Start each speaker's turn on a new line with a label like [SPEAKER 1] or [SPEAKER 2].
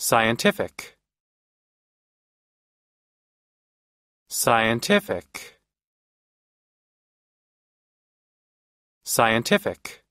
[SPEAKER 1] Scientific. Scientific. Scientific.